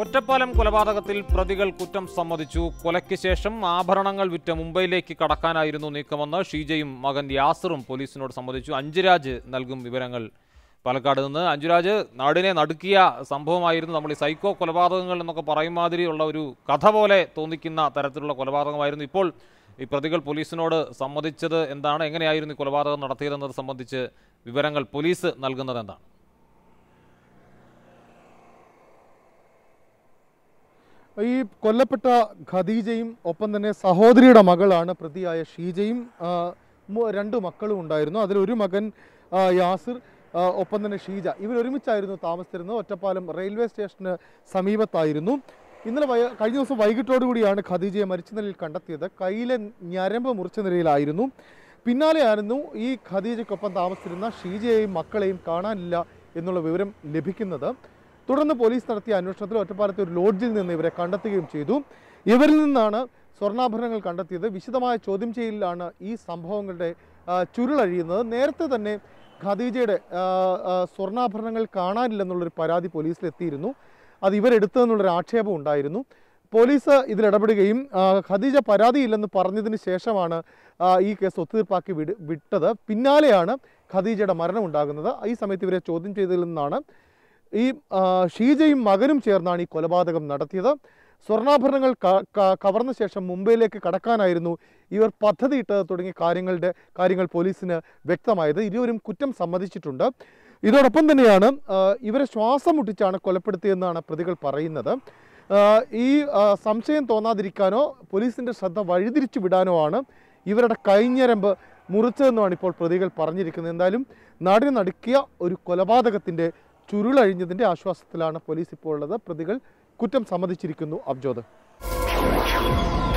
ഒറ്റപ്പാലം കൊലപാതകത്തിൽ പ്രതികൾ കുറ്റം സമ്മതിച്ചു കൊലയ്ക്ക് ശേഷം ആഭരണങ്ങൾ വിറ്റ് മുംബൈയിലേക്ക് കടക്കാനായിരുന്നു നീക്കമെന്ന് ഷീജയും മകൻ യാസറും പോലീസിനോട് സമ്മതിച്ചു അഞ്ചുരാജ് നൽകും വിവരങ്ങൾ പാലക്കാട് നിന്ന് അഞ്ചുരാജ് നാടിനെ നടുക്കിയ സംഭവമായിരുന്നു നമ്മൾ ഈ സൈക്കോ കൊലപാതകങ്ങൾ എന്നൊക്കെ പറയും മാതിരിയുള്ള ഒരു കഥ പോലെ തോന്നിക്കുന്ന തരത്തിലുള്ള കൊലപാതകമായിരുന്നു ഇപ്പോൾ ഈ പ്രതികൾ പോലീസിനോട് സമ്മതിച്ചത് എന്താണ് എങ്ങനെയായിരുന്നു ഈ കൊലപാതകം നടത്തിയതെന്നത് സംബന്ധിച്ച് വിവരങ്ങൾ പോലീസ് നൽകുന്നത് എന്താണ് ഈ കൊല്ലപ്പെട്ട ഖദീജയും ഒപ്പം തന്നെ സഹോദരിയുടെ മകളാണ് പ്രതിയായ ഷീജയും രണ്ട് മക്കളും ഉണ്ടായിരുന്നു അതിലൊരു മകൻ യാസിർ ഒപ്പം തന്നെ ഷീജ ഇവരൊരുമിച്ചായിരുന്നു താമസിച്ചിരുന്നത് ഒറ്റപ്പാലം റെയിൽവേ സ്റ്റേഷന് സമീപത്തായിരുന്നു ഇന്നലെ വൈ കഴിഞ്ഞ ദിവസം വൈകിട്ടോടുകൂടിയാണ് ഖദീജയെ മരിച്ച നിലയിൽ കണ്ടെത്തിയത് കയ്യിലെ ഞരമ്പ് മുറിച്ച നിലയിലായിരുന്നു പിന്നാലെയായിരുന്നു ഈ ഖദീജയ്ക്കൊപ്പം താമസിച്ചിരുന്ന ഷീജയെയും മക്കളെയും കാണാനില്ല എന്നുള്ള വിവരം ലഭിക്കുന്നത് തുടർന്ന് പോലീസ് നടത്തിയ അന്വേഷണത്തിൽ ഒറ്റപ്പാലത്ത് ഒരു ലോഡ്ജിൽ നിന്ന് ഇവരെ കണ്ടെത്തുകയും ചെയ്തു ഇവരിൽ നിന്നാണ് സ്വർണ്ണാഭരണങ്ങൾ കണ്ടെത്തിയത് വിശദമായ ചോദ്യം ചെയ്യലിലാണ് ഈ സംഭവങ്ങളുടെ ചുരുളഴിയുന്നത് നേരത്തെ തന്നെ ഖദീജയുടെ സ്വർണ്ണാഭരണങ്ങൾ കാണാനില്ലെന്നുള്ളൊരു പരാതി പോലീസിലെത്തിയിരുന്നു അത് ഇവരെടുത്തതെന്നുള്ളൊരു ആക്ഷേപം ഉണ്ടായിരുന്നു പോലീസ് ഇതിലിടപെടുകയും ഖദീജ പരാതിയില്ലെന്ന് പറഞ്ഞതിന് ശേഷമാണ് ഈ കേസ് ഒത്തുതീർപ്പാക്കി വിട്ടത് പിന്നാലെയാണ് ഖദീജയുടെ മരണം ഉണ്ടാകുന്നത് ഈ സമയത്ത് ഇവരെ ചോദ്യം ചെയ്തതിൽ നിന്നാണ് ഈ ഷീജയും മകനും ചേർന്നാണ് ഈ കൊലപാതകം നടത്തിയത് സ്വർണ്ണാഭരണങ്ങൾ കവർന്ന ശേഷം മുംബൈയിലേക്ക് കടക്കാനായിരുന്നു ഇവർ പദ്ധതിയിട്ടത് തുടങ്ങിയ കാര്യങ്ങളുടെ കാര്യങ്ങൾ പോലീസിന് വ്യക്തമായത് ഇരുവരും കുറ്റം സമ്മതിച്ചിട്ടുണ്ട് ഇതോടൊപ്പം തന്നെയാണ് ഇവരെ ശ്വാസം മുട്ടിച്ചാണ് കൊലപ്പെടുത്തിയെന്നാണ് പ്രതികൾ പറയുന്നത് ഈ സംശയം തോന്നാതിരിക്കാനോ പോലീസിൻ്റെ ശ്രദ്ധ വഴിതിരിച്ചു വിടാനോ ആണ് ഇവരുടെ കൈഞ്ഞരമ്പ് മുറിച്ചതെന്നാണ് ഇപ്പോൾ പ്രതികൾ പറഞ്ഞിരിക്കുന്നത് എന്തായാലും നാടിന് നടുക്കിയ ഒരു കൊലപാതകത്തിൻ്റെ ചുരുളഴിഞ്ഞതിൻ്റെ ആശ്വാസത്തിലാണ് പോലീസ് ഇപ്പോൾ ഉള്ളത് പ്രതികൾ കുറ്റം സമ്മതിച്ചിരിക്കുന്നു അബ്ജോദ്